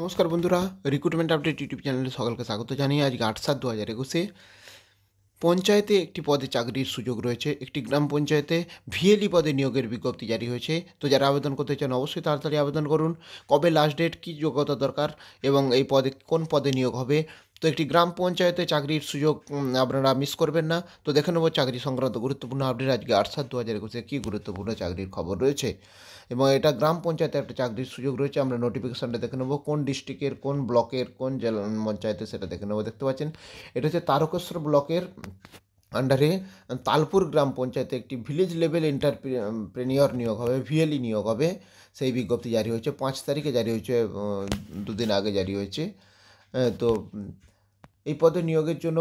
নমস্কার বন্ধুরা recruitment update YouTube চ্যানেলে সকলকে স্বাগত জানিয়ে আজকে আট সাত দু হাজার একুশে পঞ্চায়েতে একটি পদে চাকরির সুযোগ রয়েছে একটি গ্রাম পঞ্চায়েতে ভিএলই পদে নিয়োগের বিজ্ঞপ্তি জারি হয়েছে তো যারা আবেদন করতে চান অবশ্যই তাড়াতাড়ি আবেদন করুন কবে লাস্ট ডেট কী যোগ্যতা দরকার এবং এই পদে কোন পদে নিয়োগ হবে তো একটি গ্রাম পঞ্চায়েতে চাকরির সুযোগ আপনারা মিস করবেন না তো দেখে নেব চাকরি সংক্রান্ত গুরুত্বপূর্ণ আপডেট আজকে আট সাত দু হাজার একুশে কী গুরুত্বপূর্ণ চাকরির খবর রয়েছে এবং এটা গ্রাম পঞ্চায়েতে একটা চাকরির সুযোগ রয়েছে আমরা নোটিফিকেশানটা দেখে নেবো কোন ডিস্ট্রিক্টের কোন ব্লকের কোন জেলা পঞ্চায়েতে সেটা দেখে নেবো দেখতে পাচ্ছেন এটা হচ্ছে তারকেশ্বর ব্লকের আন্ডারে তালপুর গ্রাম পঞ্চায়েতে একটি ভিলেজ লেভেল এন্টারপ্রেনিয়র নিয়োগ হবে ভিএলই e নিয়োগ হবে সেই বিজ্ঞপ্তি জারি হয়েছে পাঁচ তারিখে জারি হয়েছে দুদিন আগে জারি হয়েছে তো এই পদে নিয়োগের জন্য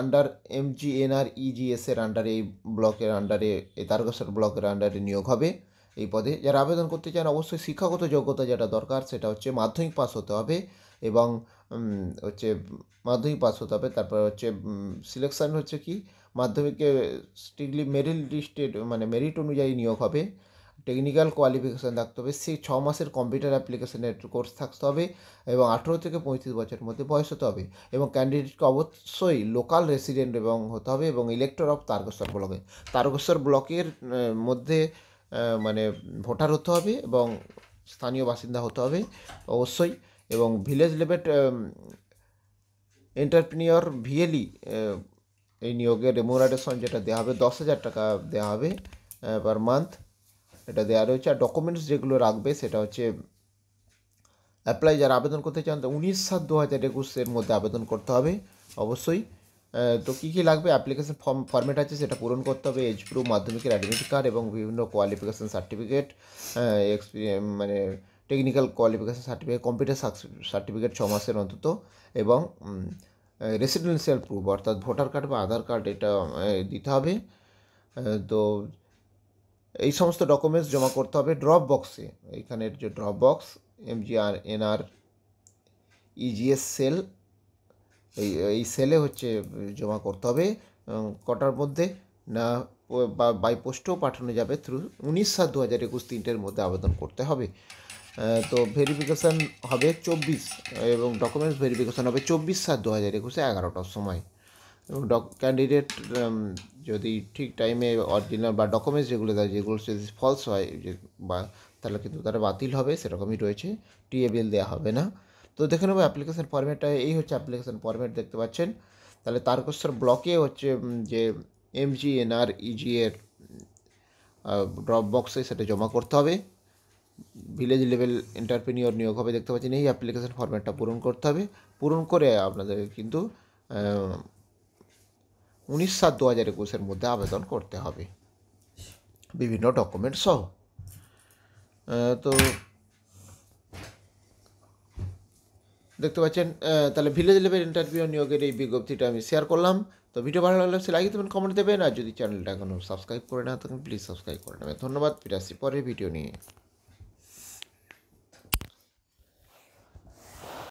under M G N R EGS এর আন্ডারে এই ব্লকের আন্ডারে এই তারকেশ্বর ব্লকের আন্ডারে নিয়োগ হবে এই পদে যারা আবেদন করতে চান অবশ্যই শিক্ষাগত যোগ্যতা যেটা দরকার সেটা হচ্ছে মাধ্যমিক পাস হতে হবে এবং হচ্ছে মাধ্যমিক পাস হতে হবে তারপর হচ্ছে সিলেকশান হচ্ছে কি মাধ্যমিকে স্ট্রিক্টলি মেরিট লিস্টেড মানে মেরিট অনুযায়ী নিয়োগ হবে টেকনিক্যাল কোয়ালিফিকেশান থাকতে হবে সেই ছ মাসের কম্পিউটার অ্যাপ্লিকেশানের কোর্স থাকতে হবে এবং আঠেরো থেকে পঁয়ত্রিশ বছরের মধ্যে বয়স হতে হবে এবং ক্যান্ডিডেটকে অবশ্যই লোকাল রেসিডেন্ট এবং হতে হবে এবং ইলেক্টর অফ তারকেশ্বর ব্লকে তারকেশ্বর ব্লকের মধ্যে মানে ভোটার হতে হবে এবং স্থানীয় বাসিন্দা হতে হবে অবশ্যই এবং ভিলেজ লেভেল এন্টারপ্রিনিয়র ভিএলই এই নিয়োগের রেমোরাডেশন যেটা দেওয়া হবে দশ হাজার টাকা দেওয়া হবে পার মান্থ এটা দেওয়া রয়েছে আর ডকুমেন্টস যেগুলো রাখবে সেটা হচ্ছে অ্যাপ্লাই যারা আবেদন করতে চান তো উনিশ সাত দু হাজার একুশের মধ্যে আবেদন করতে হবে অবশ্যই তো কী কী লাগবে অ্যাপ্লিকেশান ফর্ম ফর্মেট আছে সেটা পূরণ করতে হবে এজ প্রুফ মাধ্যমিকের অ্যাডমিট কার্ড এবং বিভিন্ন কোয়ালিফিকেশান সার্টিফিকেট মানে technical qualification certificate computer certificate ছ মাসের অন্তত এবং রেসিডেন্সিয়াল প্রুফ অর্থাৎ ভোটার কার্ড বা আধার কার্ড এটা দিতে হবে তো এই সমস্ত ডকুমেন্টস জমা করতে হবে ড্রপ বক্সে এইখানের যে drop box MGR NR EGS cell এই এই সেলে হচ্ছে জমা করতে হবে কটার মধ্যে না বাই পোস্টেও পাঠানো যাবে থ্রু উনিশ সাত দু হাজার একুশ তিনটের মধ্যে আবেদন করতে হবে তো ভেরিফিকেশান হবে চব্বিশ এবং ডকুমেন্টস ভেরিফিকেশান হবে চব্বিশ সাত দু হাজার একুশে এগারোটার সময় এবং ডক ক্যান্ডিডেট যদি ঠিক টাইমে অরিজিনাল বা ডকুমেন্টস যেগুলো দেয় যেগুলো যদি ফলস হয় যে বা তাহলে কিন্তু তারা বাতিল হবে সেরকমই রয়েছে টিএবিএল দেওয়া হবে না তো দেখে নেবো অ্যাপ্লিকেশান ফর্মেটটা এই হচ্ছে অ্যাপ্লিকেশান ফর্মেট দেখতে পাচ্ছেন তাহলে তারকেশ্বর ব্লকে হচ্ছে যে এমজি এনআর ইজি এর ড্রপ বক্সে সেটা জমা করতে হবে ভিলেজ লেভেল এন্টারপ্রিনিয়র নিয়োগ হবে দেখতে পাচ্ছেন এই অ্যাপ্লিকেশান ফর্মেটটা পূরণ করতে হবে পূরণ করে আপনাদের কিন্তু উনিশ সাত দু হাজার একুশের মধ্যে আবেদন করতে হবে বিভিন্ন ডকুমেন্ট সহ তো দেখতে পাচ্ছেন তাহলে ভিলেজ লেভেল ইন্টারভিউ নিয়োগের এই বিজ্ঞপ্তিটা আমি শেয়ার করলাম তো ভিডিও ভালো লাগলে সে লাগিয়ে দেবেন কমেন্ট দেবেন আর যদি চ্যানেলটা এখনও সাবস্ক্রাইব করে না থাকেন প্লিজ সাবস্ক্রাইব করে নেবেন ধন্যবাদ ফিরে আসছি পরের ভিডিও নিয়ে